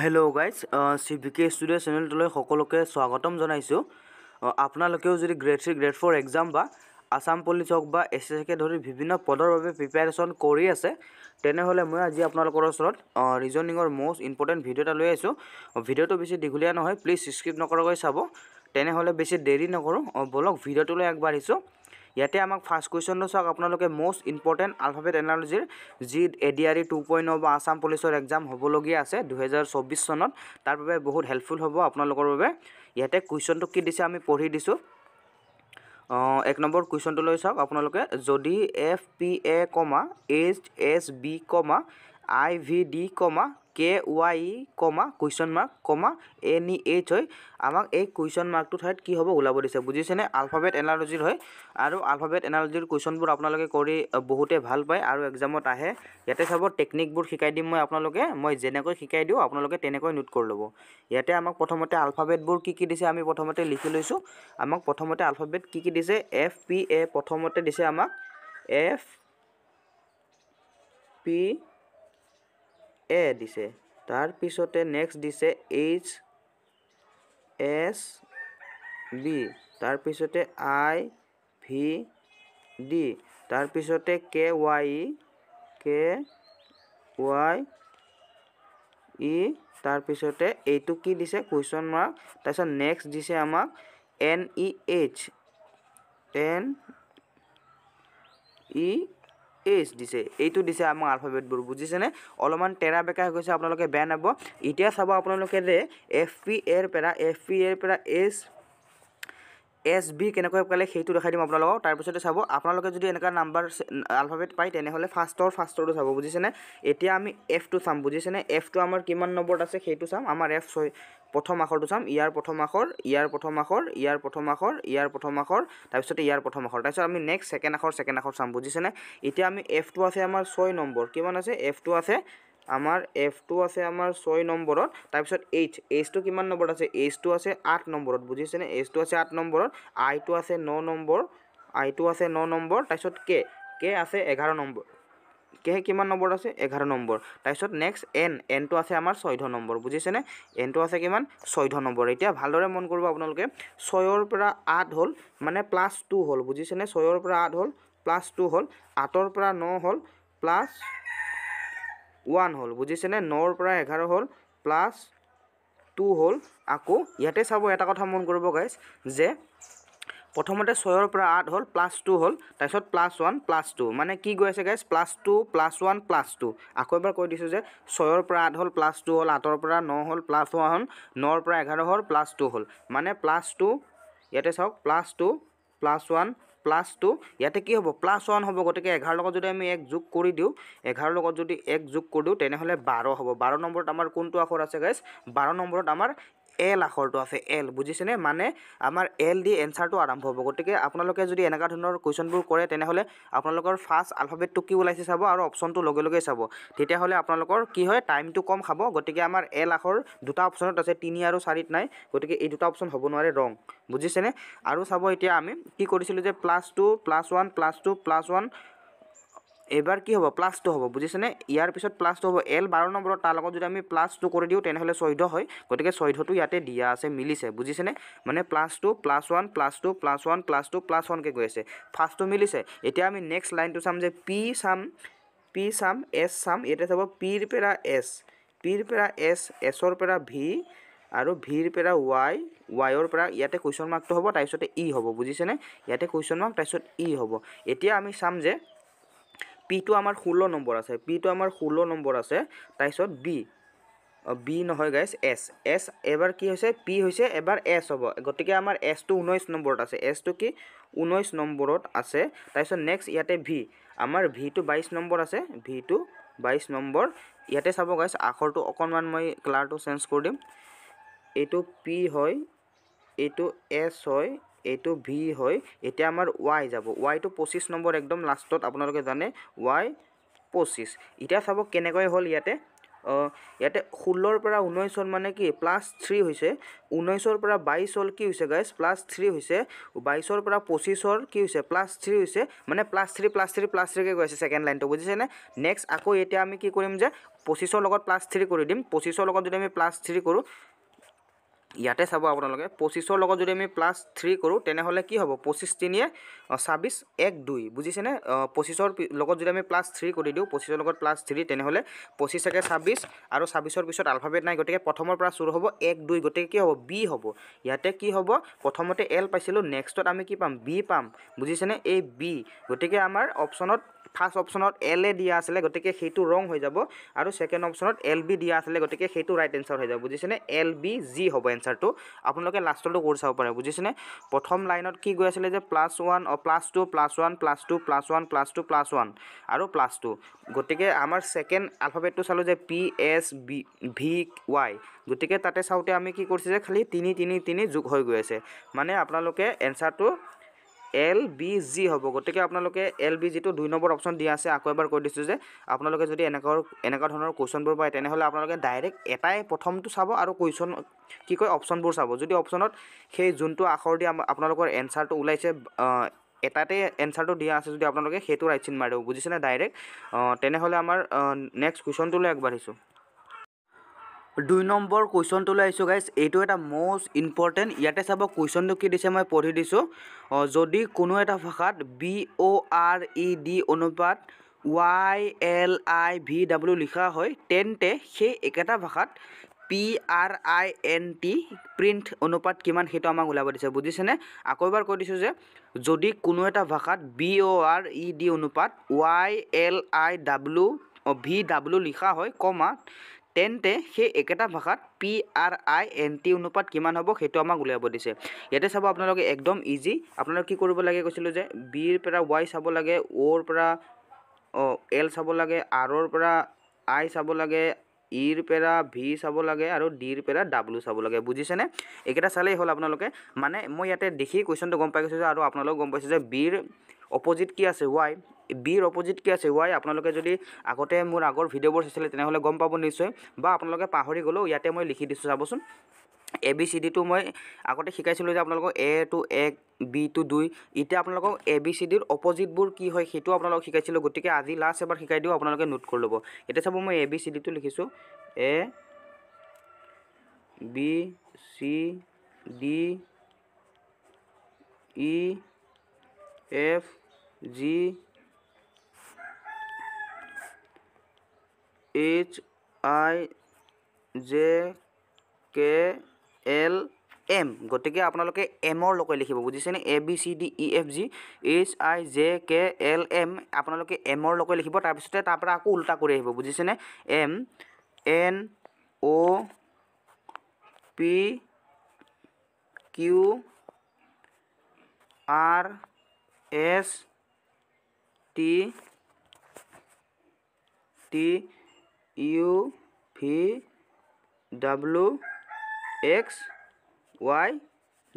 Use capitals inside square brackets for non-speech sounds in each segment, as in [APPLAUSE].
Hello' guys C V K studio' চেনেলটোলৈ সকলোকে স্বাগতম জনাইছোঁ uh, আপোনালোকেও যদি grade three grade four exam বা আছাম পুলিচ হওক বা এছ এছ কে ধৰি বিভিন্ন পদৰ বাবে প্ৰিপেৰেশ্যন কৰি আছে তেনেহ'লে মই আজি আপোনালোকৰ ওচৰত ৰিজনিঙৰ মষ্ট ইম্পৰ্টেণ্ট ভিডিঅ' এটা লৈ আহিছোঁ ভিডিঅ'টো uh, বেছি দীঘলীয়া নহয় প্লিজ স্ক্ৰিপ নকৰাকৈ চাব তেনেহ'লে বেছি দেৰি নকৰোঁ uh, ব'লক ভিডিঅ'টোলৈ আগবাঢ়িছোঁ ইয়াতে আমাক ফাৰ্স্ট কুয়েশ্যনটো চাওক আপোনালোকে মোস্ট ইম্পৰ্টেণ্ট আলফাবেট এনালজিৰ যি A D R E two point বা আছাম পুলিচৰ এক্সাম হ'বলগীয়া আছে দুহেজাৰ চৌব্বিছ চনত তাৰ বাবে বহুত হেল্পফুল হ'ব আপোনালোকৰ বাবে ইয়াতে কুৱেশ্যনটো কি দিছে আমি পঢ়ি দিছোঁ এক নম্বৰ কুৱেশ্যনটো লৈ চাওক আপোনালোকে যদি F P A comma H S B comma I V D comma K Y comma question mark comma N E H হয় আমাক এই কুৱেশ্যন মাৰ্কটোৰ ঠাইত কি হ'ব ওলাব দিছে বুজিছেনে আলফাবেট এনালজিৰ হয় আৰু আলফাবেট এনালজিৰ কুৱেশ্যনবোৰ আপোনালোকে কৰি বহুতে ভাল পায় আৰু এক্সামত আহে ইয়াতে চাব টেকনিকবোৰ শিকাই দিম মই আপোনালোকে মই যেনেকৈ শিকাই দিওঁ আপোনালোকে তেনেকৈ নোট কৰি ল'ব ইয়াতে আমাক প্ৰথমতে আলফাবেটবোৰ কি কি দিছে আমি প্ৰথমতে লিখি লৈছোঁ আমাক প্ৰথমতে আলফাবেট কি কি দিছে এফ পি এ প্ৰথমতে দিছে আমাক এফ পি এ দিছে তাৰপিছতে নেক্সট দিছে এইচ এছ বি তাৰপিছতে আই ভি ডি তাৰপিছতে K Y K Y E e। তাৰপিছতে এইটো কি দিছে কুৱেশ্যন মাৰ্ক তাৰপিছত নেক্সট দিছে আমাক N E H N E H দিছে এইটো দিছে আমাক আলফাবেটবোৰ বুজিছেনে অলপমান টেৰা বেকা হৈ গৈছে আপোনালোকে বেয়া নাপাব এতিয়া চাব আপোনালোকে যে এফ পি এৰ পৰা এফ পি এৰ পৰা এইচ এছ বি কেনেকৈ পালে সেইটো দেখাই দিম আপোনালোকক তাৰপিছতে চাব আপোনালোকে যদি এনেকুৱা নাম্বাৰ আলফাবেট পায় তেনেহ'লে ফাৰ্ষ্টৰ ফাৰ্ষ্টৰটো চাব বুজিছেনে এতিয়া আমি এফটো চাম বুজিছেনে এফটো আমাৰ কিমান নম্বৰত আছে সেইটো চাম আমাৰ এফ ছয় প্ৰথম আখৰটো চাম ইয়াৰ প্ৰথম আখৰ ইয়াৰ প্ৰথম আখৰ ইয়াৰ প্ৰথম আখৰ ইয়াৰ প্ৰথম আখৰ তাৰপিছতে ইয়াৰ প্ৰথম আখৰ তাৰপিছত আমি নেক্সট ছেকেণ্ড আখৰ ছেকেণ্ড আখৰ চাম বুজিছেনে এতিয়া আমি এফটো আছে আমাৰ ছয় নম্বৰ কিমান আছে এফটো আছে আমাৰ এফ এফটো আছে আমাৰ ছয় নম্বৰত তাৰপিছত এইচ এইচটো কিমান নম্বৰত আছে এইচটো আছে আঠ নম্বৰত বুজিছেনে এইচটো আছে আঠ নম্বৰত আইটো আছে ন নম্বৰ আই আইটো আছে ন নম্বৰ তাৰপিছত কে কে আছে এঘাৰ নম্বৰ কে কিমান নম্বৰত আছে এঘাৰ নম্বৰ তাৰপিছত নেক্সট এন এনটো আছে আমাৰ চৈধ্য নম্বৰ বুজিছেনে এনটো আছে কিমান চৈধ্য নম্বৰ এতিয়া ভালদৰে মন কৰিব আপোনালোকে ছয়ৰ পৰা আঠ হ'ল মানে প্লাছ টু হ'ল বুজিছেনে ছয়ৰ পৰা আঠ হ'ল প্লাছ টু হ'ল আঠৰ পৰা ন হ'ল প্লাছ ওৱান হ'ল বুজিছেনে নৰ পৰা এঘাৰ হ'ল প্লাছ টু হ'ল আকৌ ইয়াতে চাব এটা কথা মন কৰিব গাইছ যে প্ৰথমতে ছয়ৰ পৰা আঠ হ'ল প্লাছ টু হ'ল তাৰপিছত প্লাছ ওৱান প্লাছ টু মানে কি গৈ আছে guys plus two plus one plus two আকৌ এবাৰ কৈ দিছোঁ যে ছয়ৰ পৰা আঠ হ'ল প্লাছ টু হ'ল আঠৰ পৰা ন হ'ল প্লাছ ওৱান নৰ পৰা এঘাৰ হ'ল প্লাছ টু হ'ল মানে প্লাছ টু ইয়াতে চাওক plus two plus one plus two ইয়াতে কি হ'ব প্লাস ওৱান হ'ব গতিকে এঘাৰ লগত যদি আমি এক যোগ কৰি দিওঁ এঘাৰ লগত যদি এক যোগ কৰি দিওঁ তেনেহ'লে বাৰ হ'ব বাৰ নম্বৰত আমাৰ কোনটো আখৰ আছে গাইছ বাৰ নম্বৰত আমাৰ এল আখৰটো আছে এল বুজিছেনে মানে আমাৰ এল দি এনচাৰটো আৰম্ভ হ'ব গতিকে আপোনালোকে যদি এনেকুৱা ধৰণৰ কুৱেশ্যনবোৰ কৰে তেনেহ'লে আপোনালোকৰ ফাৰ্ষ্ট আলফাবেটটো কি ওলাইছে চাব আৰু অপশ্যনটো লগে লগে চাব তেতিয়াহ'লে আপোনালোকৰ কি হয় টাইমটো কম খাব গতিকে আমাৰ এল আখৰ দুটা অপশ্যনত আছে তিনি আৰু চাৰিত নাই গতিকে এই দুটা অপশ্যন হ'ব নোৱাৰে ৰং বুজিছেনে আৰু চাব এতিয়া আমি কি কৰিছিলোঁ যে plus two plus one plus two plus one এইবাৰ কি হ'ব প্লাছটো হ'ব বুজিছেনে ইয়াৰ পিছত প্লাছটো হ'ব এল বাৰ নম্বৰত তাৰ লগত যদি আমি টু কৰি দিওঁ তেনেহ'লে চৈধ্য হয় গতিকে চৈধ্যটো ইয়াতে দিয়া আছে মিলিছে বুজিছেনে মানে two plus one plus two plus one plus two plus ওৱানকৈ গৈ আছে ফাৰ্ষ্টটো মিলিছে এতিয়া আমি নেক্সট লাইনটো চাম যে পি চাম পি চাম এছ চাম ইয়াতে চাব পিৰ পৰা এছ পিৰ পৰা এছ এছৰ পৰা ভি আৰু ভিৰ পৰা ৱাই ৱাইৰ পৰা ইয়াতে কুৱেশ্যন মাৰ্কটো হ'ব তাৰপিছতে ই e হ'ব বুজিছেনে ইয়াতে কুৱেশ্যন মাৰ্ক তাৰপিছত ই e হ'ব এতিয়া আমি চাম যে পিটো আমাৰ ষোল্ল নম্বৰ আছে পিটো আমাৰ ষোল্ল নম্বৰ আছে তাৰপিছত বি বি নহয় গাইছ এছ এছ এবাৰ কি হৈছে পি হৈছে এবাৰ এছ হ'ব গতিকে আমাৰ এছটো ঊনৈছ নম্বৰত আছে এছটো কি ঊনৈছ নম্বৰত আছে তাৰপিছত নেক্সট ইয়াতে ভি আমাৰ ভিটো বাইছ নম্বৰ আছে ভিটো বাইছ নম্বৰ ইয়াতে চাব গাইছ আখৰটো অকণমান মই কালাৰটো চেঞ্জ কৰি দিম এইটো পি হয় এইটো এছ হয় এইটো ভি হয় এতিয়া আমাৰ ওয়াই যাব ওয়াইটো পঁচিছ নম্বৰ একদম লাষ্টত আপোনালোকে জানে ওয়াই পঁচিছ এতিয়া চাব কেনেকৈ হ'ল ইয়াতে ইয়াতে ষোল্লৰ পৰা ঊনৈছত মানে কি প্লাছ থ্ৰী হৈছে ঊনৈছৰ পৰা বাইছ হ'ল কি হৈছে গাইছ প্লাছ থ্ৰী হৈছে বাইছৰ পৰা পঁচিছৰ কি হৈছে প্লাছ থ্ৰী হৈছে মানে plus three plus three plus থ্ৰীকৈ গৈ আছে ছেকেণ্ড লাইনটো বুজিছেনে নেক্সট আকৌ এতিয়া আমি কি কৰিম যে পঁচিছৰ লগত প্লাছ থ্ৰী কৰি দিম পঁচিছৰ লগত যদি আমি প্লাছ থ্ৰী কৰোঁ ইয়াতে চাব আপোনালোকে পঁচিছৰ লগত যদি আমি প্লাছ থ্ৰী কৰোঁ তেনেহ'লে কি হ'ব পঁচিছ তিনিয়ে ছাব্বিছ এক দুই বুজিছেনে পঁচিছৰ লগত যদি আমি প্লাছ থ্ৰী কৰি দিওঁ পঁচিছৰ লগত প্লাছ থ্ৰী তেনেহ'লে পঁচিছ একে ছাব্বিছ আৰু ছাব্বিছৰ পিছত আলফাবেট নাই গতিকে প্ৰথমৰ পৰা চুৰ হ'ব এক দুই গতিকে কি হ'ব বি হ'ব ইয়াতে কি হ'ব প্ৰথমতে এল পাইছিলোঁ নেক্সটত আমি কি পাম বি পাম বুজিছেনে এই বি গতিকে আমাৰ অপশ্যনত ফাৰ্ষ্ট অপশ্যনত এল এ দিয়া আছিলে গতিকে সেইটো ৰং হৈ যাব আৰু ছেকেণ্ড অপশ্যনত এল বি দিয়া আছিলে গতিকে সেইটো ৰাইট এনচাৰ হৈ যাব বুজিছেনে এল বি জি হ'ব এনচাৰটো আপোনালোকে লাষ্টলৈ কৰি চাব পাৰে বুজিছেনে প্ৰথম লাইনত কি গৈ আছিলে যে plus one plus two plus one plus two plus one plus two plus one আৰু প্লাছ টু গতিকে আমাৰ ছেকেণ্ড আলফাবেটটো চালোঁ যে P S B V Y গতিকে তাতে চাওঁতে আমি কি কৰিছোঁ যে খালি তিনি তিনি তিনি যোগ হৈ গৈ আছে মানে আপোনালোকে এনচাৰটো এল বি জি হ'ব গতিকে আপোনালোকে এল বি জিটো দুই নম্বৰ অপশ্যন দিয়া আছে আকৌ এবাৰ কৈ দিছোঁ যে আপোনালোকে যদি এনেকুৱা এনেকুৱা ধৰণৰ কুৱেশ্যনবোৰ পায় তেনেহ'লে আপোনালোকে ডাইৰেক্ট এটাই প্ৰথমটো চাব আৰু কুৱেশ্যন কি কয় অপশ্যনবোৰ চাব যদি অপশ্যনত সেই যোনটো আখৰ দিয়া আপোনালোকৰ এনচাৰটো ওলাইছে এটাতে এনচাৰটো দিয়া আছে যদি আপোনালোকে সেইটো ৰাইট চিন মাৰিব বুজিছেনে ডাইৰেক্ট তেনেহ'লে আমাৰ নেক্সট কুৱেশ্যনটোলৈ আগবাঢ়িছোঁ দুই নম্বৰ কুৱেশ্যনটো লৈ আহিছোঁ গাইজ এইটো এটা মষ্ট ইম্পৰ্টেণ্ট ইয়াতে চাব কুৱেশ্যনটো কি দিছে মই পঢ়ি দিছোঁ যদি কোনো এটা ভাষাত B O' R E D অনুপাত Y L I V W লিখা হয় তেন্তে সেই একেটা ভাষাত P R I N T print অনুপাত কিমান সেইটো আমাক ওলাব দিছে বুজিছেনে আকৌ এবাৰ কৈ দিছোঁ যে যদি কোনো এটা ভাষাত B e O' R E D অনুপাত Y L I W V W লিখা হয় কমা তেন্তে সেই একেটা ভাষাত P R I N T অনুপাত কিমান হ'ব সেইটো আমাক উলিয়াব দিছে ইয়াতে চাব আপোনালোকে একদম ইজি আপোনালোকে কি কৰিব লাগে কৈছিলোঁ যে বিৰ পৰা ৱাই চাব লাগে অ'ৰ পৰা এল চাব লাগে আৰৰ পৰা আই চাব লাগে ইৰ পৰা ভি চাব লাগে আৰু ডিৰ পেৰা ডাব্লিউ চাব লাগে বুজিছেনে এইকেইটা চালেই হ'ল আপোনালোকে মানে মই ইয়াতে দেখি কুৱেশ্যনটো গম পাই গৈছোঁ আৰু আপোনালোকে গম পাইছোঁ যে বিৰ অপজিট কি আছে ৱাই বিৰ অপজিট কি আছে ৱাই আপোনালোকে যদি আগতে মোৰ আগৰ ভিডিঅ'বোৰ চাইছিলে তেনেহ'লে গম পাব নিশ্চয় বা আপোনালোকে পাহৰি গ'লেও ইয়াতে মই লিখি দিছোঁ চাবচোন এ বি চি ডিটো মই আগতে শিকাইছিলোঁ যে আপোনালোকক এ টু এক বি টু দুই এতিয়া আপোনালোকক এ বি চি ডিৰ অপজিটবোৰ কি হয় সেইটো আপোনালোকক শিকাইছিলোঁ গতিকে আজি লাষ্ট এবাৰ শিকাই দিওঁ আপোনালোকে নোট কৰি ল'ব এতিয়া চাব মই এ বি চি ডিটো লিখিছোঁ A B C D E F G H I J K L M গতিকে আপোনালোকে এমৰ লগে লিখিব বুজিছেনে A B C D E F G H I J K L M আপোনালোকে এমৰ লগে লিখিব তাৰপিছতে তাৰপৰা আকৌ উল্টা কৰি আহিব বুজিছেনে M N O' P Q R S T T U V W X Y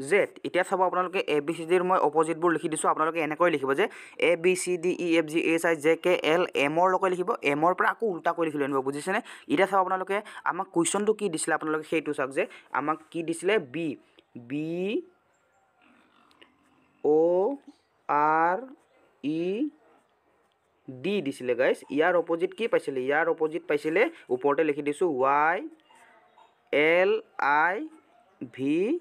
Z এতিয়া চাব আপোনালোকে এ বি চি ডিৰ মই অপজিটবোৰ লিখি দিছোঁ আপোনালোকে এনেকৈ লিখিব যে A B C D E F G H I J K L এমৰ লগত লিখিব এমৰ পৰা আকৌ উল্টাকৈ লৈ আনিব বুজিছেনে এতিয়া চাব আপোনালোকে আমাক কুৱেশ্যনটো কি দিছিলে আপোনালোকে সেইটো চাওক যে আমাক কি দিছিলে B B O' R E D दिले गाइस यार अपोजिट कि पासी यार अपोजिट पासी ऊपर लिखी दीस वाई एल आई भि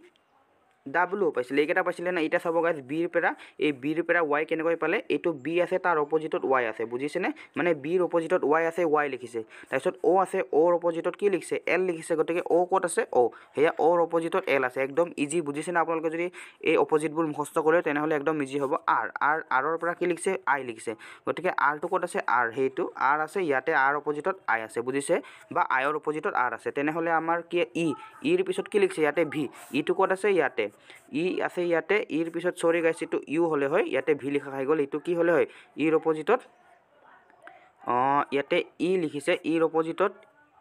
ডাব্লু পাইছিলে এইকেইটা পাইছিলে না এতিয়া চাব গাইছ বিৰ পৰা এই বিৰ পৰা ৱাই কেনেকৈ পালে এইটো বি আছে তাৰ অপজিটত ৱাই আছে বুজিছেনে মানে বিৰ অপজিটত ৱাই আছে ৱাই লিখিছে তাৰপিছত অ' আছে অ'ৰ অপজিটত কি লিখিছে এল লিখিছে গতিকে অ' ক'ত আছে অ' সেয়া অ'ৰ অপজিটত এল আছে একদম ইজি বুজিছেনে আপোনালোকে যদি এই অপজিটবোৰ মুখস্থ কৰে তেনেহ'লে একদম ইজি হ'ব আৰ আৰ আৰৰ পৰা কি লিখিছে আই লিখিছে গতিকে আৰটো ক'ত আছে আৰ সেইটো আৰ আছে ইয়াতে আৰ অপজিটত আই আছে বুজিছে বা আইৰ অপজিটত আৰ আছে তেনেহ'লে আমাৰ কি ই e, ইৰ e পিছত কি লিখিছে ইয়াতে ভি ইটো e ক'ত আছে ইয়াতে ই আছে ইয়াতে ইৰ পিছত চৰি গাইছ এইটো ইউ হ'লে হয় ইয়াতে ভি লিখা খাই গ'ল এইটো কি হ'লে হয় ইৰ অপজিটত ইয়াতে ই লিখিছে ইৰ অপজিটত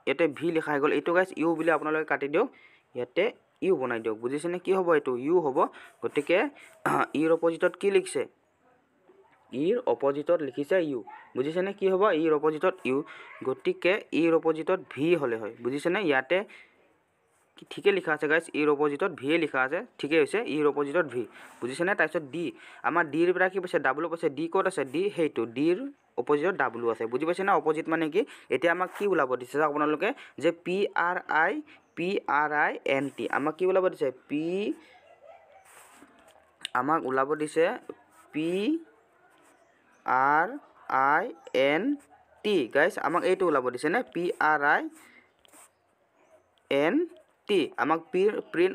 ইয়াতে ভি লিখা হৈ গ'ল এইটো গাইছ ইউ বুলি আপোনালোকে কাটি দিয়ক ইয়াতে ইউ বনাই দিয়ক বুজিছেনে কি হ'ব এইটো ইউ হ'ব গতিকে [CLEARS THROAT] ইৰ অপজিটত কি লিখিছে ইৰ অপজিটত লিখিছে ইউ বুজিছেনে কি হ'ব ইৰ অপজিটত ইউ গতিকে ইৰ অপজিটত ভি হ'লে হয় বুজিছেনে ইয়াতে ঠিকে লিখা আছে গাইছ ইৰ অপজিটত ভিয়ে লিখা আছে ঠিকে হৈছে ইৰ অপজিটত ভি বুজিছেনে তাৰপিছত ডি আমাৰ ডিৰ পৰা কি পাইছে ডাব্লু পাইছে ডি ক'ত আছে ডি সেইটো ডিৰ অপজিটত ডাব্লু আছে বুজি পাইছেনে অপজিট মানে কি এতিয়া আমাক কি ওলাব দিছে আপোনালোকে যে P R I P R I N T আমাক কি ওলাব দিছে পি আমাক ওলাব দিছে P R I N T guys আমাক এইটো ওলাব দিছেনে P R I N T আমাক পিৰ প্ৰিণ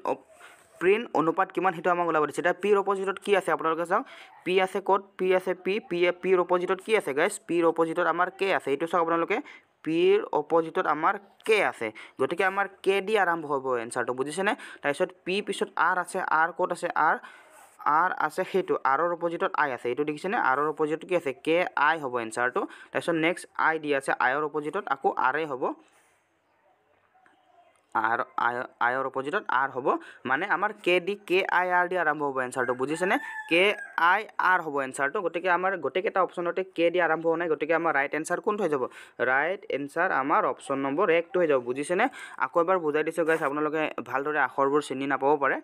প্ৰিণ্ট অনুপাত কিমান সেইটো আমাক ওলাব দিছে এতিয়া পিৰ অপজিটত কি আছে আপোনালোকে চাওক পি আছে ক'ত পি আছে পি পি পিৰ অপজিটত কি আছে গাইছ পিৰ অপজিটত আমাৰ কে আছে এইটো চাওক আপোনালোকে পিৰ অপজিটত আমাৰ কে আছে গতিকে আমাৰ কে দি আৰম্ভ হ'ব এনচাৰটো বুজিছেনে তাৰপিছত পি পিছত আৰ আছে আৰ ক'ত আছে আৰ আৰ আছে সেইটো আৰৰ অপজিটত আই আছে এইটো দেখিছেনে আৰৰ অপজিটত কি আছে কে আই হ'ব এনচাৰটো তাৰপিছত নেক্সট আই দি আছে আইৰ অপজিটত আকৌ আৰে হ'ব আৰ আই আইৰ অপজিটত আৰ হ'ব মানে আমাৰ K D K I R দি আৰম্ভ হ'ব এনচাৰটো বুজিছেনে কে আই আৰ হ'ব এনচাৰটো গতিকে আমাৰ গোটেইকেইটা অপশ্যনতে কে দি আৰম্ভ হোৱা নাই গতিকে আমাৰ ৰাইট এনচাৰ কোনটো হৈ যাব ৰাইট এনচাৰ আমাৰ অপশ্যন নম্বৰ একটো হৈ যাব বুজিছেনে আকৌ এবাৰ বুজাই দিছোঁ গাইছ আপোনালোকে ভালদৰে আখৰবোৰ চিনি নাপাব পাৰে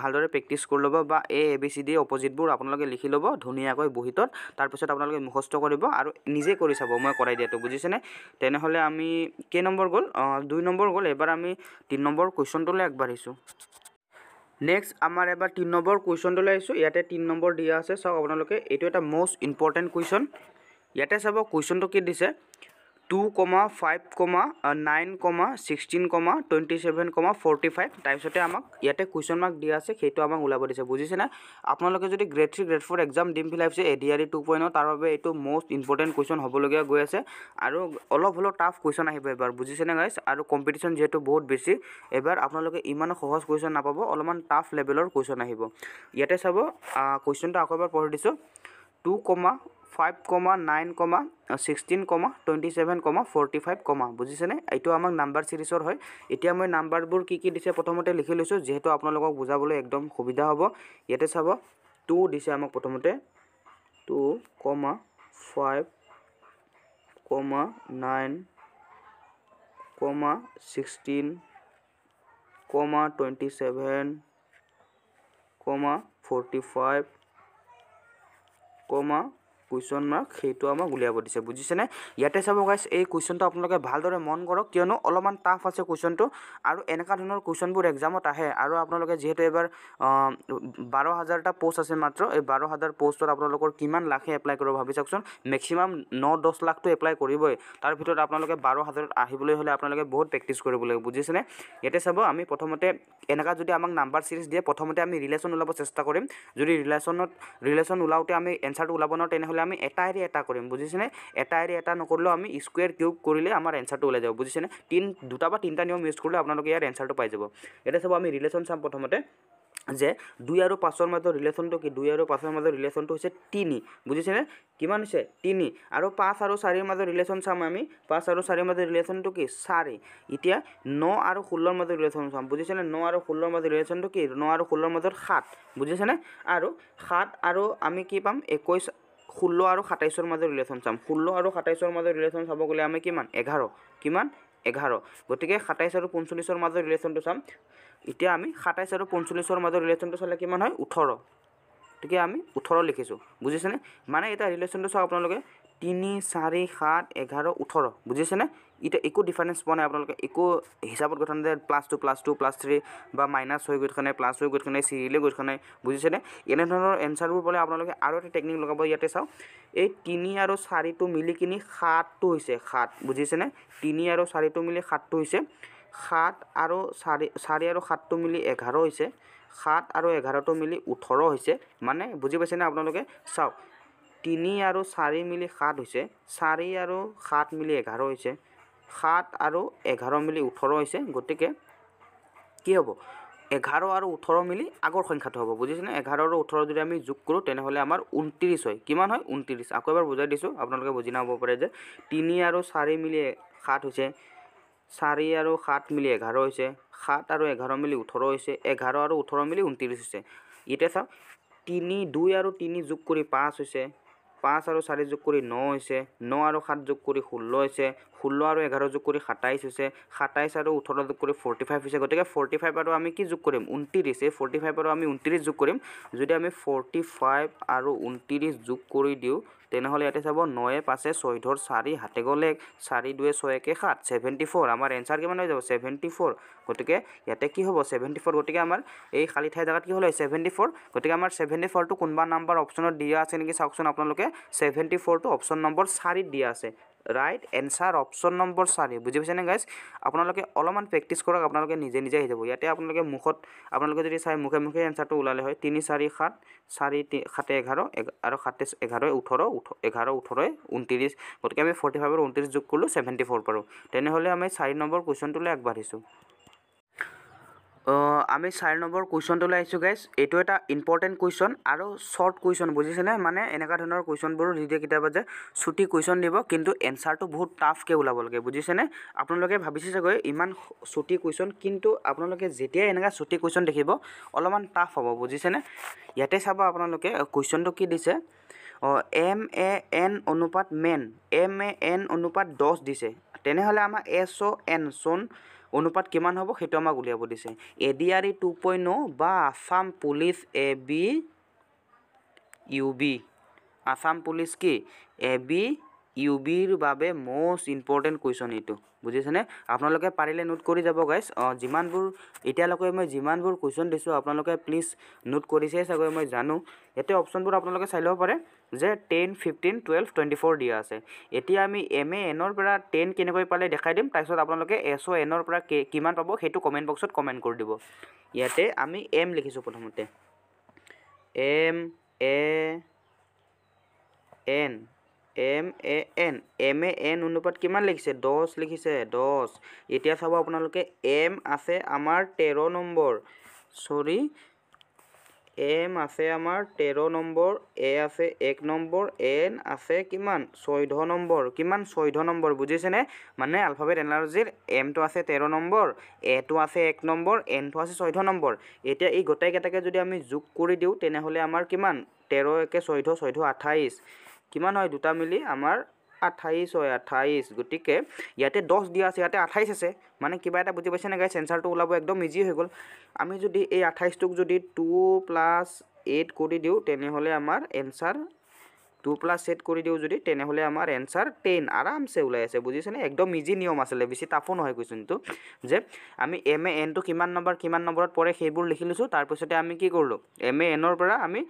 ভালদৰে প্ৰেক্টিছ কৰি ল'ব বা A A B C D অপজিটবোৰ আপোনালোকে লিখি ল'ব ধুনীয়াকৈ বহীতত তাৰপিছত আপোনালোকে মুখস্থ কৰিব আৰু নিজে কৰি চাব মই কৰাই দিয়াটো বুজিছেনে তেনেহ'লে আমি কেই নম্বৰ গ'ল দুই নম্বৰ গ'ল এইবাৰ আমি তিনি নম্বৰ কুৱেশ্যনটোলৈ আগবাঢ়িছোঁ নেক্সট আমাৰ এবাৰ তিনি নম্বৰ কুৱেশ্যনটোলৈ আহিছোঁ ইয়াতে তিনি নম্বৰ দিয়া আছে চাওক আপোনালোকে এইটো এটা মষ্ট ইম্পৰ্টেণ্ট কুৱেশ্যন ইয়াতে চাব কুৱেশ্যনটো কি দিছে two comma five comma nine comma sixteen comma twenty seven comma forty five তাৰপিছতে আমাক ইয়াতে কুৱেশ্যন মাৰ্ক দিয়া আছে সেইটো আমাক ওলাব দিছে বুজিছেনে আপোনালোকে যদি grade three grade four exam ডিম ফিল আহিছে A D R E two point তাৰ বাবে এইটো মষ্ট ইম্পৰ্টেণ্ট কুৱেশ্যন হ'বলগীয়া গৈ আছে আৰু অলপ হ'লেও টাফ কুৱেশ্যন আহিব এবাৰ বুজিছেনে গাইছ আৰু কম্পিটিশ্যন যিহেতু বহুত বেছি এবাৰ আপোনালোকে ইমান সহজ কুৱেশ্যন নাপাব অলপমান টাফ লেভেলৰ কুৱেশ্যন আহিব ইয়াতে চাব কুৱেশ্যনটো আকৌ এবাৰ পঢ়ি দিছোঁ two comma five comma nine comma sixteen comma twenty seven comma forty five comma বুজিছেনে এইটো আমাক নাম্বাৰ ছিৰিজৰ হয় এতিয়া মই নাম্বাৰবোৰ কি কি দিছে প্ৰথমতে লিখি লৈছোঁ যিহেতু আপোনালোকক বুজাবলৈ একদম সুবিধা হ'ব ইয়াতে চাব টু দিছে আমাক প্ৰথমতে two comma five comma nine comma sixteen comma twenty seven comma forty five comma question mark সেইটো আমাক উলিয়াব দিছে বুজিছেনে ইয়াতে চাব গাইছ এই কুৱেশ্যনটো আপোনালোকে ভালদৰে মন কৰক কিয়নো অলপমান টাফ আছে কুৱেশ্যনটো আৰু এনেকুৱা ধৰণৰ কুৱেশ্যনবোৰ এক্সামত আহে আৰু আপোনালোকে যিহেতু এইবাৰ বাৰ হাজাৰটা পোষ্ট আছে মাত্ৰ এই বাৰ হাজাৰ পোষ্টত আপোনালোকৰ কিমান লাখে এপ্লাই কৰিব ভাবি চাওকচোন মেক্সিমাম ন দহ লাখটো এপ্লাই কৰিবই তাৰ ভিতৰত আপোনালোকে বাৰ হাজাৰত আহিবলৈ হ'লে আপোনালোকে বহুত প্ৰেক্টিছ কৰিব লাগিব বুজিছেনে ইয়াতে চাব আমি প্ৰথমতে এনেকুৱা যদি আমাক নাম্বাৰ ছিৰিজ দিয়ে প্ৰথমতে আমি ৰিলেশ্যন ওলাব চেষ্টা কৰিম যদি ৰিলেশ্যনত ৰিলেশ্যন ওলাওঁতে আমি এনচাৰটো ওলাব নোৱাৰোঁ তেনেহ'লে কৰিলে আমি এটা এৰি এটা কৰিম বুজিছেনে এটা এৰি এটা নকৰিলেও আমি স্কুৱেৰ কিউব কৰিলে আমাৰ এনচাৰটো ওলাই যাব বুজিছেনে তিন দুটা বা তিনিটা নিয়ম ইউজ কৰিলে আপোনালোকে ইয়াৰ এনচাৰটো পাই যাব এতিয়া চাব আমি ৰিলেশ্যন চাম প্ৰথমতে যে দুই আৰু পাঁচৰ মাজৰ ৰিলেশ্যনটো কি দুই আৰু পাঁচৰ মাজৰ ৰিলেশ্যনটো হৈছে তিনি বুজিছেনে কিমান হৈছে তিনি আৰু পাঁচ আৰু চাৰিৰ মাজৰ ৰিলেশ্যন চাম আমি পাঁচ আৰু চাৰিৰ মাজৰ ৰিলেশ্যনটো কি চাৰি এতিয়া ন আৰু ষোল্লৰ মাজৰ ৰিলেশ্যন চাম বুজিছেনে ন আৰু ষোল্লৰ মাজৰ ৰিলেশ্যনটো কি ন আৰু ষোল্লৰ মাজৰ সাত বুজিছেনে আৰু সাত আৰু আমি কি পাম একৈছ ষোল্ল আৰু সাতাইছৰ মাজৰ ৰিলেশ্যন চাম ষোল্ল আৰু সাতাইছৰ মাজৰ ৰিলেশ্যন চাব গ'লে আমি কিমান এঘাৰ কিমান এঘাৰ গতিকে সাতাইছ আৰু পঞ্চল্লিছৰ মাজৰ ৰিলেশ্যনটো চাম এতিয়া আমি সাতাইছ আৰু পঞ্চল্লিছৰ মাজৰ ৰিলেশ্যনটো চালে কিমান হয় ওঠৰ গতিকে আমি ওঠৰ লিখিছোঁ বুজিছেনে মানে এটা ৰিলেশ্যনটো চাওঁ আপোনালোকে তিনি চাৰি সাত এঘাৰ ওঠৰ বুজিছেনে এতিয়া একো ডিফাৰেঞ্চ পোৱা নাই আপোনালোকে একো হিচাপত গৈ থকা plus two plus two plus three বা মাইনাছ হৈ গৈ থকা নাই প্লাছ হৈ গৈ থকা নাই চিৰিলে গৈ থকা নাই বুজিছেনে এনেধৰণৰ এনচাৰবোৰ পালে আপোনালোকে আৰু এটা টেকনিক লগাব ইয়াতে চাওক এই তিনি আৰু চাৰিটো মিলি কিনি সাতটো হৈছে সাত বুজিছেনে তিনি আৰু চাৰিটো মিলি সাতটো হৈছে সাত আৰু চাৰি চাৰি আৰু সাতটো মিলি এঘাৰ হৈছে সাত আৰু এঘাৰটো মিলি ওঠৰ হৈছে মানে বুজি পাইছেনে আপোনালোকে চাওক তিনি আৰু চাৰি মিলি সাত হৈছে চাৰি আৰু সাত মিলি এঘাৰ হৈছে সাত আৰু এঘাৰ মিলি ওঠৰ হৈছে গতিকে কি হ'ব এঘাৰ আৰু ওঠৰ মিলি আগৰ সংখ্যাটো হ'ব বুজিছেনে এঘাৰ আৰু ওঠৰ যদি আমি যোগ কৰোঁ তেনেহ'লে আমাৰ ঊনত্ৰিছ হয় কিমান হয় ঊনত্ৰিছ আকৌ এবাৰ বুজাই দিছোঁ আপোনালোকে বুজি নাপাব পাৰে যে তিনি আৰু চাৰি মিলি সাত হৈছে চাৰি আৰু সাত মিলি এঘাৰ হৈছে সাত আৰু এঘাৰ মিলি ওঠৰ হৈছে এঘাৰ আৰু ওঠৰ মিলি ঊনত্ৰিছ হৈছে এতিয়া চাওক তিনি দুই আৰু তিনি যোগ কৰি পাঁচ হৈছে পাঁচ আৰু চাৰি যোগ কৰি ন হৈছে ন আৰু সাত যোগ কৰি ষোল্ল হৈছে ষোল্ল আৰু এঘাৰ যোগ কৰি সাতাইছ হৈছে সাতাইছ আৰু ওঠৰ যোগ কৰি ফৰ্টি ফাইভ হৈছে গতিকে ফৰ্টি ফাইভ আৰু আমি কি যোগ কৰিম ঊনত্ৰিছ এই ফৰ্টি ফাইভ আৰু আমি ঊনত্ৰিছ যোগ কৰিম যদি আমি ফৰ্টি ফাইভ আৰু ঊনত্ৰিছ যোগ কৰি দিওঁ তেনেহলে ইয়াতে চাব নয়ে পাঁচে ছয় ধৰ চাৰি হাতে গ'লে এক চাৰি দুৱে ছয় একে সাত ছেভেণ্টি ফ'ৰ আমাৰ এনচাৰ কিমান হৈ যাব ছেভেণ্টি ফ'ৰ গতিকে ইয়াতে কি হ'ব ছেভেণ্টি ফ'ৰ গতিকে আমাৰ এই খালী ঠাই জেগাত কি হ'ল হয় ছেভেণ্টি ফ'ৰ গতিকে আমাৰ ছেভেণ্টি ফ'ৰটো কোনোবা নাম্বাৰ অপশ্যনত দিয়া আছে নেকি চাওকচোন আপোনালোকে ছেভেণ্টি ফ'ৰটো অপশ্যন নম্বৰ চাৰিত দিয়া আছে ৰাইট এনচাৰ অপশ্যন নম্বৰ চাৰি বুজি পাইছেনে গাইজ আপোনালোকে অলপমান প্ৰেক্টিছ কৰক আপোনালোকে নিজে নিজে আহি যাব ইয়াতে আপোনালোকে মুখত আপোনালোকে যদি চাই মুখে মুখে এনচাৰটো ওলালে হয় তিনি চাৰি সাত চাৰি সাতে এঘাৰ আৰু সাতে এঘাৰ ওঠৰ ওঠৰ এঘাৰ ওঠৰ ঊনত্ৰিছ গতিকে আমি ফৰ্টি ফাইভৰ ঊনত্ৰিছ যোগ কৰিলোঁ ছেভেণ্টি ফ'ৰ পাৰোঁ তেনেহ'লে আমি চাৰি নম্বৰ কুৱেশ্যনটোলৈ আগবাঢ়িছোঁ আমি চাৰি নম্বৰ কুৱেশ্যনটোলৈ আহিছোঁ গাইছ এইটো এটা ইম্পৰ্টেণ্ট কুৱেশ্যন আৰু শ্বৰ্ট কুৱেশ্যন বুজিছেনে মানে এনেকুৱা ধৰণৰ কুৱেশ্যনবোৰো যদি কেতিয়াবা যে চুটি কুৱেশ্যন দিব কিন্তু এনচাৰটো বহুত টাফকৈ ওলাব লাগে বুজিছেনে আপোনালোকে ভাবিছে চাগৈ ইমান চুটি কুৱেশ্যন কিন্তু আপোনালোকে যেতিয়াই এনেকুৱা চুটি কুৱেশ্যন দেখিব অলপমান টাফ হ'ব বুজিছেনে ইয়াতে চাব আপোনালোকে কুৱেশ্যনটো কি দিছে অঁ এম এ এন অনুপাত মেন এম এ এন অনুপাত দহ দিছে তেনেহ'লে আমাৰ এছ অ' এন চোন অনুপাত কিমান হ'ব সেইটো আমাক উলিয়াব দিছে A D R E two point ন' বা Assam police A B U B Assam police কি এ বি ইউ বিৰ বাবে মষ্ট ইম্পৰ্টেণ্ট কুৱেশ্যন এইটো বুজিছেনে আপোনালোকে পাৰিলে নোট কৰি যাব গাইজ যিমানবোৰ এতিয়ালৈকে মই যিমানবোৰ কুৱেশ্যন দিছোঁ আপোনালোকে প্লিজ নোট কৰিছে চাগৈ মই জানো ইয়াতে অপশ্যনবোৰ আপোনালোকে চাই ল'ব পাৰে যে ten fifteen twelve twenty four দিয়া আছে এতিয়া আমি এম এ এনৰ পৰা টেন কেনেকৈ পালে দেখাই দিম তাৰপিছত আপোনালোকে এছ অ' এনৰ পৰা কে কিমান পাব সেইটো কমেণ্ট বক্সত কমেণ্ট কৰি দিব ইয়াতে আমি এম লিখিছোঁ প্ৰথমতে M A N M A N M A N অনুপাত কিমান লিখিছে দহ লিখিছে দহ এতিয়া চাব আপোনালোকে এম আছে আমাৰ তেৰ নম্বৰ চৰি এম আছে আমাৰ তেৰ নম্বৰ এ আছে এক নম্বৰ এন আছে কিমান চৈধ্য নম্বৰ কিমান চৈধ্য নম্বৰ বুজিছেনে মানে আলফাবেট এনাৰ্জিৰ এমটো আছে তেৰ নম্বৰ এটো আছে এক নম্বৰ এনটো আছে চৈধ্য নম্বৰ এতিয়া এই গোটেইকেইটাকে যদি আমি যোগ কৰি দিওঁ তেনেহ'লে আমাৰ কিমান তেৰ একে চৈধ্য চৈধ্য আঠাইছ কিমান হয় দুটা মিলি আমাৰ আঠাইছ হয় আঠাইছ গতিকে ইয়াতে দহ দিয়া আছে ইয়াতে আঠাইছ আছে মানে কিবা এটা বুজি পাইছে নে গাই চেঞ্চাৰটো ওলাব একদম ইজি হৈ গ'ল আমি যদি এই আঠাইছটোক যদি টু প্লাছ এইট কৰি দিওঁ তেনেহ'লে আমাৰ এনচাৰ টু প্লাছ এইট কৰি দিওঁ যদি তেনেহ'লে আমাৰ এনচাৰ টেন আৰামছে ওলাই আছে বুজিছেনে একদম ইজি নিয়ম আছিলে বেছি টাফো নহয় কুৱেশ্যনটো যে আমি এম এ এনটো কিমান নম্বৰ কিমান নম্বৰত পৰে সেইবোৰ লিখি লৈছোঁ তাৰপিছতে আমি কি কৰিলোঁ এম এ এনৰ পৰা আমি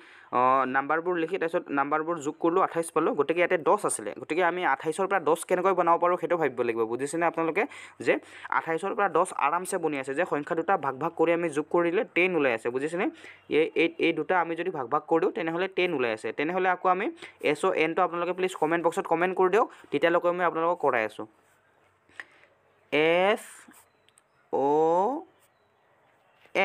নাম্বাৰবোৰ লিখি তাৰপিছত নাম্বাৰবোৰ যোগ কৰিলোঁ আঠাইছ পালোঁ গতিকে ইয়াতে দহ আছিলে গতিকে আমি আঠাইছৰ পৰা দহ কেনেকৈ বনাব পাৰোঁ সেইটো ভাবিব লাগিব বুজিছেনে আপোনালোকে যে আঠাইছৰ পৰা দহ আৰামছে বনি আছে যে সংখ্যা দুটা ভাগ ভাগ কৰি আমি যোগ কৰিলে টেন ওলাই আছে বুজিছেনে এই এই এই দুটা আমি যদি ভাগ ভাগ কৰি দিওঁ তেনেহ'লে টেন ওলাই আছে তেনেহ'লে আকৌ আমি এছ অ' এনটো আপোনালোকে প্লিজ কমেণ্ট বক্সত কমেণ্ট কৰি দিয়ক তেতিয়ালৈকে মই আপোনালোকক কৰাই আছোঁ এছ অ'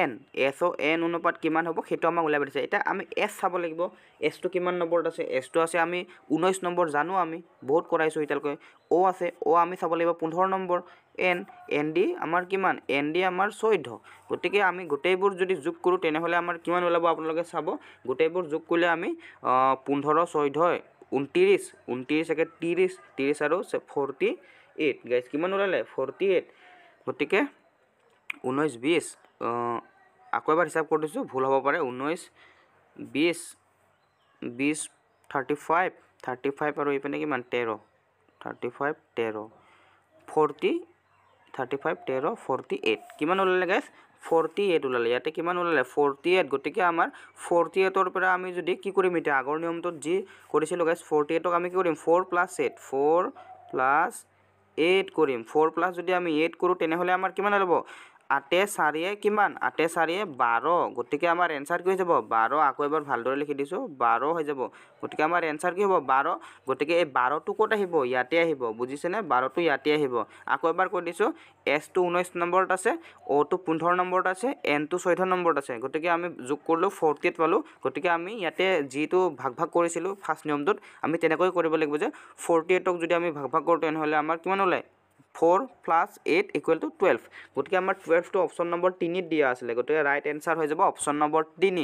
এন এছৰ এন অনুপাত কিমান হ'ব সেইটো আমাক ওলাই পাতিছে এতিয়া আমি এছ চাব লাগিব এছটো কিমান নম্বৰত আছে এছটো আছে আমি ঊনৈছ নম্বৰ জানো আমি বহুত কৰাইছোঁ এতিয়ালৈকে অ' আছে অ' আমি চাব লাগিব পোন্ধৰ নম্বৰ এন এন ডি আমাৰ কিমান এন ডি আমাৰ চৈধ্য গতিকে আমি গোটেইবোৰ যদি যোগ কৰোঁ তেনেহ'লে আমাৰ কিমান ওলাব আপোনালোকে চাব গোটেইবোৰ যোগ কৰিলে আমি পোন্ধৰ চৈধ্যই ঊনত্ৰিছ ঊনত্ৰিছ একে ত্ৰিছ ত্ৰিছ আৰু ফৰ্টি এইট গাইজ কিমান ওলালে ফৰ্টি এইট গতিকে ঊনৈছ বিছ আকৌ এবাৰ হিচাপ কৰি দিছোঁ ভুল হ'ব পাৰে ঊনৈছ বিছ বিছ থাৰ্টি ফাইভ থাৰ্টি ফাইভ আৰু এইপিনে কিমান তেৰ থাৰ্টি ফাইভ তেৰ ফৰ্টি থাৰ্টি ফাইভ তেৰ ফৰ্টি এইট কিমান ওলালে গেছ ফৰ্টি এইট ওলালে ইয়াতে কিমান ওলালে ফৰ্টি এইট গতিকে আমাৰ ফৰ্টি এইটৰ পৰা আমি যদি কি কৰিম এতিয়া আগৰ নিয়মটোত যি কৰিছিলোঁ গেছ ফৰ্টি এইটক আমি কি কৰিম four plus eight four plus eight কৰিম ফ'ৰ প্লাছ যদি আমি এইট কৰোঁ তেনেহ'লে আমাৰ কিমান ওলাব আটে চাৰিয়ে কিমান আটে চাৰিয়ে বাৰ গতিকে আমাৰ এনচাৰ কি হৈ যাব বাৰ আকৌ এবাৰ ভালদৰে লিখি দিছোঁ বাৰ হৈ যাব গতিকে আমাৰ এনচাৰ কি হ'ব বাৰ গতিকে এই বাৰটো ক'ত আহিব ইয়াতে আহিব বুজিছেনে বাৰটো ইয়াতে আহিব আকৌ এবাৰ কৈ দিছোঁ এছটো ঊনৈছ নম্বৰত আছে অ'টো পোন্ধৰ নম্বৰত আছে এনটো চৈধ্য নম্বৰত আছে গতিকে আমি যোগ কৰিলোঁ ফৰ্টি এইট পালোঁ গতিকে আমি ইয়াতে যিটো ভাগ ভাগ কৰিছিলোঁ ফাৰ্ষ্ট নিয়মটোত আমি তেনেকৈ কৰিব লাগিব যে ফৰ্টি এইটক যদি আমি ভাগ ভাগ কৰোঁ তেনেহ'লে আমাৰ কিমান ওলায় four plus eight equal to twelve গতিকে আমাৰ টুৱেল্ভটো অপশ্যন নম্বৰ তিনিত দিয়া আছিলে গতিকে ৰাইট এনচাৰ হৈ যাব অপশ্যন নম্বৰ তিনি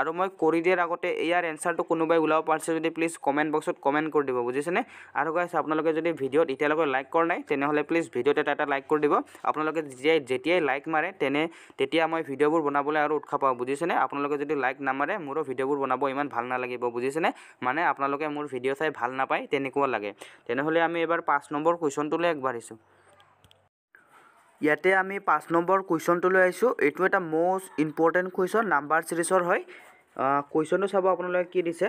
আৰু মই কৰি দিয়াৰ আগতে ইয়াৰ এনচাৰটো কোনোবাই ওলাব পাৰিছে যদি প্লিজ কমেণ্ট বক্সত কমেণ্ট কৰি দিব বুজিছেনে আৰু কৈ আছে আপোনালোকে যদি ভিডিঅ'ত এতিয়ালৈকে লাইক কৰা নাই তেনেহ'লে প্লিজ ভিডিঅ'ত এটা এটা লাইক কৰি দিব আপোনালোকে যেতিয়াই যেতিয়াই লাইক মাৰে তেনে তেতিয়া মই ভিডিঅ'বোৰ বনাবলৈ আৰু উৎসাহ পাওঁ বুজিছেনে আপোনালোকে যদি লাইক নামাৰে মোৰো ভিডিঅ'বোৰ বনাব ইমান ভাল নালাগিব বুজিছেনে মানে আপোনালোকে মোৰ ভিডিঅ' চাই ভাল নাপায় তেনেকুৱা লাগে তেনেহ'লে আমি এবাৰ পাঁচ নম্বৰ কুৱেশ্যনটোলৈ আগবাঢ়িছোঁ ইয়াতে আমি পাঁচ নম্বৰ কুৱেশ্যনটো লৈ আহিছোঁ এইটো এটা মষ্ট ইম্পৰ্টেণ্ট কুৱেশ্যন নাম্বাৰ চিৰিজৰ হয় কুৱেশ্যনটো চাব আপোনালোকে কি দিছে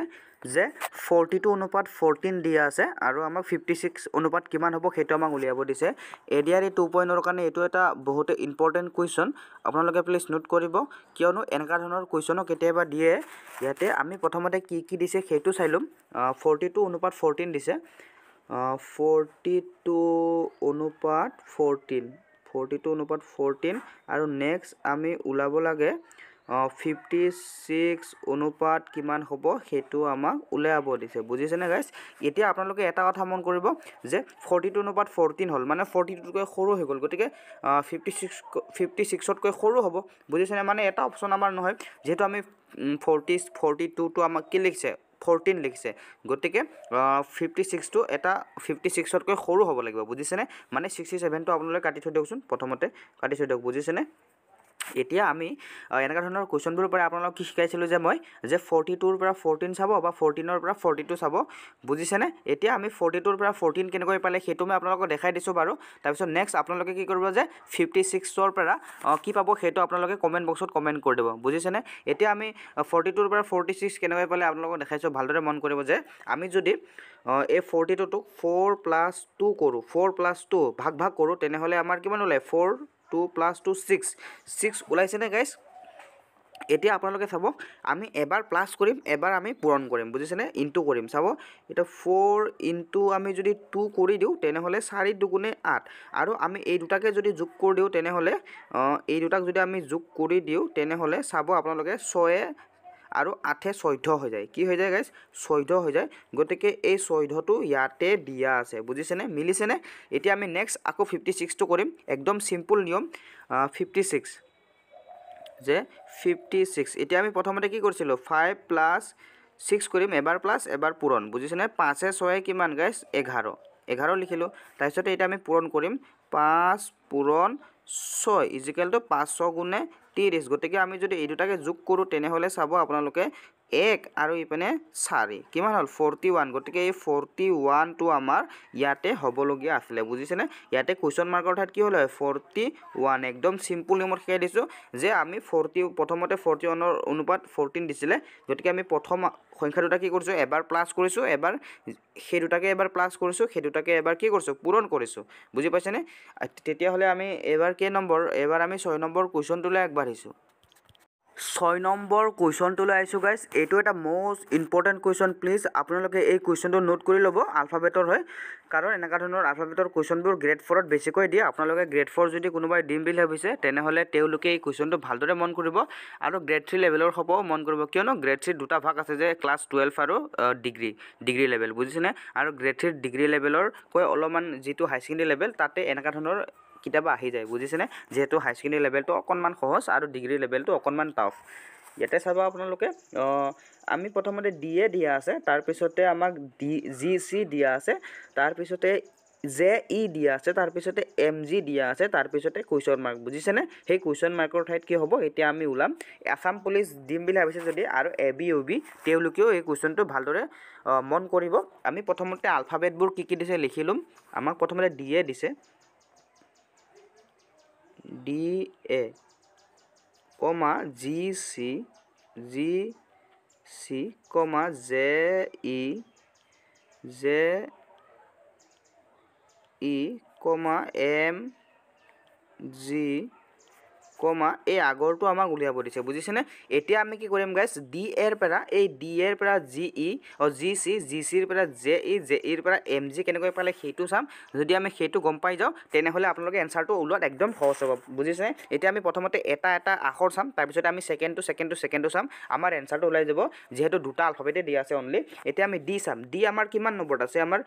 যে ফৰ্টি টু অনুপাত ফৰ্টিন দিয়া আছে আৰু আমাক ফিফটি ছিক্স অনুপাত কিমান হ'ব সেইটো আমাক উলিয়াব দিছে A D R E two পইণ্টৰ কাৰণে এইটো এটা বহুতে ইম্পৰ্টেণ্ট কুৱেশ্যন আপোনালোকে প্লিজ নোট কৰিব কিয়নো এনেকুৱা ধৰণৰ কুৱেশ্যনো কেতিয়াবা দিয়ে ইয়াতে আমি প্ৰথমতে কি কি দিছে সেইটো চাই ল'ম ফৰ্টি টু অনুপাত ফৰ্টিন দিছে ফৰ্টি টু অনুপাত ফৰ্টিন ফৰ্টি টু অনুপাত ফৰ্টিন আৰু নেক্সট আমি ওলাব লাগে ফিফটি ছিক্স অনুপাত কিমান হ'ব সেইটো আমাক ওলাব দিছে বুজিছেনে গাইছ এতিয়া আপোনালোকে এটা কথা মন কৰিব যে ফৰ্টি টু অনুপাত ফৰ্টিন হ'ল মানে ফৰ্টি টুতকৈ সৰু হৈ গ'ল গতিকে ফিফটি ছিক্স ফিফটি ছিক্সতকৈ সৰু হ'ব বুজিছেনে মানে এটা অপশ্যন আমাৰ নহয় যিহেতু আমি ফৰ্টি ফৰ্টি টুটো আমাক কি লিখিছে ফৰ্টিন লিখিছে গতিকে ফিফটি ছিক্সটো এটা ফিফটি ছিক্সতকৈ সৰু হ'ব লাগিব বুজিছেনে মানে ছিক্সটি ছেভেনটো আপোনালোকে কাটি থৈ দিয়কচোন প্ৰথমতে কাটি থৈ দিয়ক বুজিছেনে এতিয়া আমি এনেকুৱা ধৰণৰ কুৱেশ্যনবোৰৰ পৰা আপোনালোকক কি শিকাইছিলোঁ যে মই যে ফৰ্টি টুৰ পৰা ফৰ্টিন চাব বা ফৰ্টিনৰ পৰা ফৰ্টি টু চাব বুজিছেনে এতিয়া আমি ফৰ্টি টুৰ পৰা ফৰ্টিন কেনেকৈ পালে সেইটো মই আপোনালোকক দেখাই দিছোঁ বাৰু তাৰপিছত নেক্সট আপোনালোকে কি কৰিব যে ফিফটি ছিক্সৰ পৰা কি পাব সেইটো আপোনালোকে কমেণ্ট বক্সত কমেণ্ট কৰি দিব বুজিছেনে এতিয়া আমি ফৰ্টি টুৰ পৰা ফৰ্টি ছিক্স কেনেকৈ পালে আপোনালোকক দেখাইছোঁ ভালদৰে মন কৰিব যে আমি যদি এই ফৰ্টি টুটোক ফ'ৰ প্লাছ টু কৰোঁ ফ'ৰ প্লাছ টু ভাগ ভাগ কৰোঁ তেনেহ'লে আমাৰ কিমান ওলায় four two plus two six six ওলাইছেনে গাইজ এতিয়া আপোনালোকে চাব আমি এবাৰ প্লাছ কৰিম এবাৰ আমি পূৰণ কৰিম বুজিছেনে ইনটু কৰিম চাব এতিয়া ফ'ৰ ইনটু আমি যদি টু কৰি দিওঁ তেনেহ'লে চাৰি দুগুণে আঠ আৰু আমি এই দুটাকে যদি যোগ কৰি দিওঁ তেনেহ'লে এই দুটাক যদি আমি যোগ কৰি দিওঁ তেনেহ'লে চাব আপোনালোকে ছয়ে আৰু আঠে চৈধ্য হৈ যায় কি হৈ যায় গাইজ চৈধ্য হৈ যায় গতিকে এই চৈধ্যটো ইয়াতে দিয়া আছে বুজিছেনে মিলিছেনে এতিয়া আমি নেক্সট আকৌ ফিফটি ছিক্সটো কৰিম একদম চিম্পুল নিয়ম ফিফটি ছিক্স যে ফিফটি ছিক্স এতিয়া আমি প্ৰথমতে কি কৰিছিলোঁ ফাইভ প্লাছ ছিক্স কৰিম এবাৰ প্লাছ এবাৰ পূৰণ বুজিছেনে পাঁচে ছয়ে কিমান গাইজ এঘাৰ এঘাৰ লিখিলোঁ তাৰপিছতে এতিয়া আমি পূৰণ কৰিম পাঁচ পূৰণ ছয় ইজিকেল টু পাঁচ ছয় গুণে ত্ৰিছ গতিকে আমি যদি এই দুটাকে যোগ কৰোঁ তেনেহ'লে চাব আপোনালোকে এক আৰু ইপিনে চাৰি কিমান হ'ল ফৰ্টি ওৱান গতিকে এই ফৰ্টি ওৱানটো আমাৰ ইয়াতে হ'বলগীয়া আছিলে বুজিছেনে ইয়াতে কুৱেশ্যন মাৰ্কৰ ঠাইত কি হ'ল হয় ফৰ্টি ওৱান একদম চিম্পুল নিয়মত শিকাই দিছোঁ যে আমি ফৰ্টি প্ৰথমতে ফৰ্টি ওৱানৰ অনুপাত ফৰ্টিন দিছিলে গতিকে আমি প্ৰথম সংখ্যা দুটা কি কৰিছোঁ এবাৰ প্লাছ কৰিছোঁ এবাৰ সেই দুটাকে এবাৰ প্লাছ কৰিছোঁ সেই দুটাকে এবাৰ কি কৰিছোঁ পূৰণ কৰিছোঁ বুজি পাইছেনে তেতিয়াহ'লে আমি এবাৰ কেই নম্বৰ এবাৰ আমি ছয় নম্বৰ কুৱেশ্যনটোলৈ আগবাঢ়িছোঁ ছয় নম্বৰ কুৱেশ্যনটোলৈ আহিছোঁ গাইজ এইটো এটা মষ্ট ইম্পৰ্টেণ্ট কুৱেশ্যন প্লিজ আপোনালোকে এই কুৱেশ্যনটো নোট কৰি ল'ব আলফাবেটৰ হয় কাৰণ এনেকুৱা ধৰণৰ আলফাবেটৰ কুৱেশ্যনবোৰ গ্ৰেড ফ'ৰত বেছিকৈ দিয়ে আপোনালোকে গ্ৰেড ফ'ৰ যদি কোনোবাই দিম বুলি ভাবিছে তেনেহ'লে তেওঁলোকে এই কুৱেশ্যনটো ভালদৰে মন কৰিব আৰু গ্ৰেড থ্ৰী লেভেলৰ হ'ব মন কৰিব কিয়নো গ্ৰেড থ্ৰীৰ দুটা ভাগ আছে যে ক্লাছ টুৱেলভ আৰু ডিগ্ৰী ডিগ্ৰী লেভেল বুজিছেনে আৰু গ্ৰেড থ্ৰীৰ ডিগ্ৰী লেভেলৰকৈ অলপমান যিটো হাই ছেকেণ্ডেৰী লেভেল তাতে এনেকুৱা ধৰণৰ কেতিয়াবা আহি যায় বুজিছেনে যিহেতু হাই ছেকেণ্ডেৰী লেভেলটো অকণমান সহজ আৰু ডিগ্ৰী লেভেলটো অকণমান টাফ ইয়াতে চাব আপোনালোকে আমি প্ৰথমতে ডি এ দিয়া আছে তাৰপিছতে আমাক ডি জি চি দিয়া আছে তাৰপিছতে জে ই e দিয়া আছে তাৰপিছতে এম জি দিয়া আছে তাৰপিছতে কুৱেশ্যন মাৰ্ক বুজিছেনে সেই কুৱেশ্যন মাৰ্কৰ ঠাইত কি হ'ব এতিয়া আমি ওলাম আসাম পুলিচ দিম বুলি ভাবিছে যদি আৰু এ বি ইউ বি তেওঁলোকেও এই কুৱেশ্যনটো ভালদৰে মন কৰিব আমি প্ৰথমতে আলফাবেটবোৰ কি কি দিছে লিখি ল'ম আমাক প্ৰথমতে ডি এ দিছে D A comma G C G C comma J E J E comma M G comma এই আগৰটো আমাক উলিয়াব দিছে বুজিছেনে এতিয়া আমি কি কৰিম গাইছ ডি এৰ পৰা এই ডি এৰ পৰা G E G C G চিৰ পৰা জে ই জে ইৰ পৰা এম জি কেনেকৈ পালে সেইটো চাম যদি আমি সেইটো গম পাই যাওঁ তেনেহ'লে আপোনালোকে এনচাৰটো ওলোৱাত একদম সহজ হ'ব বুজিছেনে এতিয়া আমি প্ৰথমতে এটা এটা আখৰ চাম তাৰপিছতে আমি second two second two second two চাম আমাৰ এনচাৰটো ওলাই যাব যিহেতু দুটা আলফাবেটেই দি আছে অনলি এতিয়া আমি ডি চাম ডি আমাৰ কিমান নম্বৰত আছে আমাৰ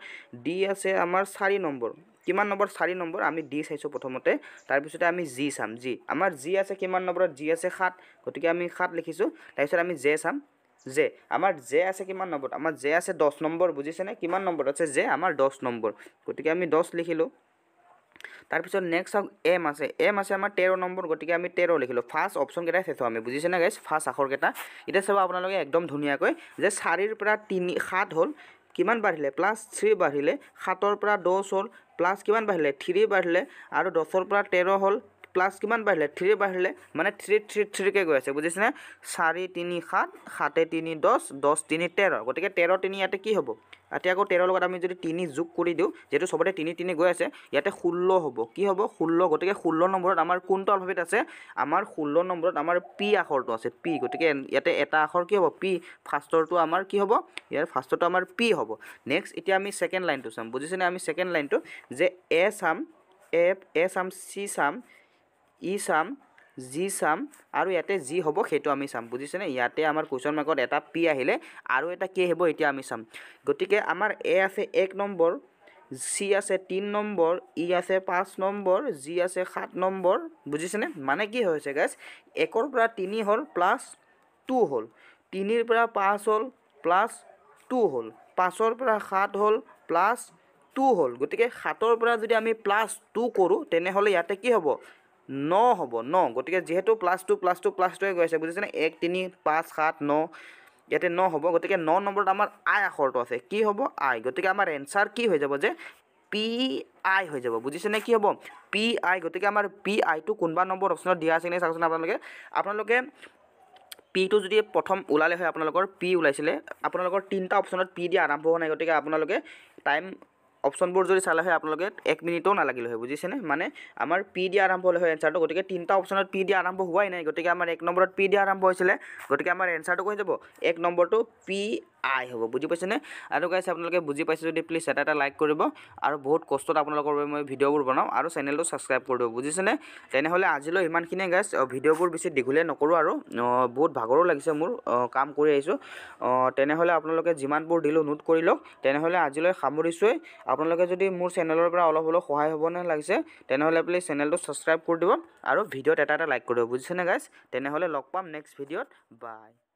ডি আছে আমাৰ চাৰি নম্বৰ কিমান নম্বৰ চাৰি নম্বৰ আমি ডি চাইছোঁ প্ৰথমতে তাৰপিছতে আমি জি চাম জি আমাৰ জি আছে কিমান নম্বৰত জি আছে সাত গতিকে আমি সাত লিখিছোঁ তাৰপিছত আমি জে চাম জে আমাৰ জে আছে কিমান নম্বৰত আমাৰ জে আছে দহ নম্বৰ বুজিছেনে কিমান নম্বৰত আছে জে আমাৰ দহ নম্বৰ গতিকে আমি দহ লিখিলোঁ তাৰপিছত নেক্সট চাওক এম আছে এম আছে আমাৰ তেৰ নম্বৰ গতিকে আমি তেৰ লিখিলোঁ ফাৰ্ষ্ট অপশ্যনকেইটাই চাইছোঁ আমি বুজিছেনে গাইছ ফাৰ্ষ্ট আখৰকেইটা এতিয়া চাব আপোনালোকে একদম ধুনীয়াকৈ যে চাৰিৰ পৰা তিনি সাত হ'ল কিমান বাঢ়িলে প্লাছ থ্ৰী বাঢ়িলে সাতৰ পৰা দহ হ'ল প্লাছ কিমান বাঢ়িলে থ্ৰী বাঢ়িলে আৰু দহৰ পৰা তেৰ হ'ল প্লাস কি বাড়লে থ্রি বাড়লে মানে থ্রি থ্রি থ্রিকে গে আছে বুঝিছে না চারি তিন সাত সাতে তিন দশ দশ তিন তের গতি তের তিন ইয়াতে কি হব ইয়াতে আকৌ তেৰৰ লগত আমি যদি তিনি যোগ কৰি দিওঁ যিহেতু চবতে তিনি তিনি গৈ আছে ইয়াতে ষোল্ল হ'ব কি হ'ব ষোল্ল গতিকে ষোল্ল নম্বৰত আমাৰ কোনটো অলভাৱিত আছে আমাৰ ষোল্ল নম্বৰত আমাৰ পি আখৰটো আছে পি গতিকে ইয়াতে এটা আখৰ কি হ'ব পি ফাৰ্ষ্টৰটো আমাৰ কি হ'ব ইয়াৰ ফাৰ্ষ্টৰটো আমাৰ পি হ'ব নেক্সট এতিয়া আমি ছেকেণ্ড লাইনটো চাম বুজিছেনে আমি ছেকেণ্ড লাইনটো যে এ চাম এ এ চাম চি চাম ই চাম জি চাম আৰু ইয়াতে জি হ'ব সেইটো আমি চাম বুজিছেনে ইয়াতে আমাৰ কুৱেশ্যন মাৰ্কত এটা পি আহিলে আৰু এটা কে হ'ব এতিয়া আমি চাম গতিকে আমাৰ এ আছে এক নম্বৰ চি আছে তিনি নম্বৰ ই আছে পাঁচ নম্বৰ জি আছে সাত নম্বৰ বুজিছেনে মানে কি হৈছে গেছ একৰ পৰা তিনি হ'ল প্লাছ টু হ'ল তিনিৰ পৰা পাঁচ হ'ল প্লাছ টু হ'ল পাঁচৰ পৰা সাত হ'ল প্লাছ টু হ'ল গতিকে সাতৰ পৰা যদি আমি প্লাছ টু কৰোঁ তেনেহ'লে ইয়াতে কি হ'ব ন হ'ব ন গতিকে যিহেতু plus two plus two plus টুৱে গৈ আছে বুজিছেনে এক তিনি পাঁচ সাত ন ইয়াতে ন হ'ব গতিকে ন নম্বৰত আমাৰ আই আখৰটো আছে কি হ'ব আই গতিকে আমাৰ এনচাৰ কি হৈ যাব যে পি আই হৈ যাব বুজিছেনে কি হ'ব পি আই গতিকে আমাৰ পি আইটো কোনোবা নম্বৰ অপশ্যনত দিয়া আছে নে চাওকচোন আপোনালোকে আপোনালোকে পিটো যদি প্ৰথম ওলালে হয় আপোনালোকৰ পি ওলাইছিলে আপোনালোকৰ তিনিটা অপশ্যনত পি দিয়া আৰম্ভ হোৱা নাই গতিকে আপোনালোকে টাইম অপশ্যনবোৰ যদি চালে হয় আপোনালোকে এক মিনিটো নালাগিল হয় বুজিছেনে মানে আমাৰ পি দিয়া আৰম্ভ হ'লে হয় এনচাৰটো গতিকে তিনিটা অপশ্যনত পি দিয়া আৰম্ভ হোৱাই নাই গতিকে আমাৰ এক নম্বৰত পি দিয়া আৰম্ভ হৈছিলে গতিকে আমাৰ এনচাৰটো কৈ যাব এক নম্বৰটো পি আই হ'ব বুজি পাইছেনে আৰু গাইছে আপোনালোকে বুজি পাইছে যদি প্লিজ এটা এটা লাইক কৰিব আৰু বহুত কষ্টত আপোনালোকৰ বাবে মই ভিডিঅ'বোৰ বনাওঁ আৰু চেনেলটো ছাবস্ক্ৰাইব কৰি দিব বুজিছেনে তেনেহ'লে আজিলৈ ইমানখিনিয়ে গাইছ ভিডিঅ'বোৰ বেছি দীঘলীয়া নকৰোঁ আৰু বহুত ভাগৰো লাগিছে মোৰ কাম কৰি আহিছোঁ তেনেহ'লে আপোনালোকে যিমানবোৰ দিলোঁ নোট কৰি লওক তেনেহ'লে আজিলৈ সামৰিছোঁৱেই আপোনালোকে যদি মোৰ চেনেলৰ পৰা অলপ হ'লেও সহায় হ'বনে লাগিছে তেনেহ'লে প্লিজ চেনেলটো ছাবস্ক্ৰাইব কৰি দিব আৰু ভিডিঅ'ত এটা এটা লাইক কৰি দিব বুজিছেনে গাইছ তেনেহ'লে লগ পাম নেক্সট ভিডিঅ'ত বাই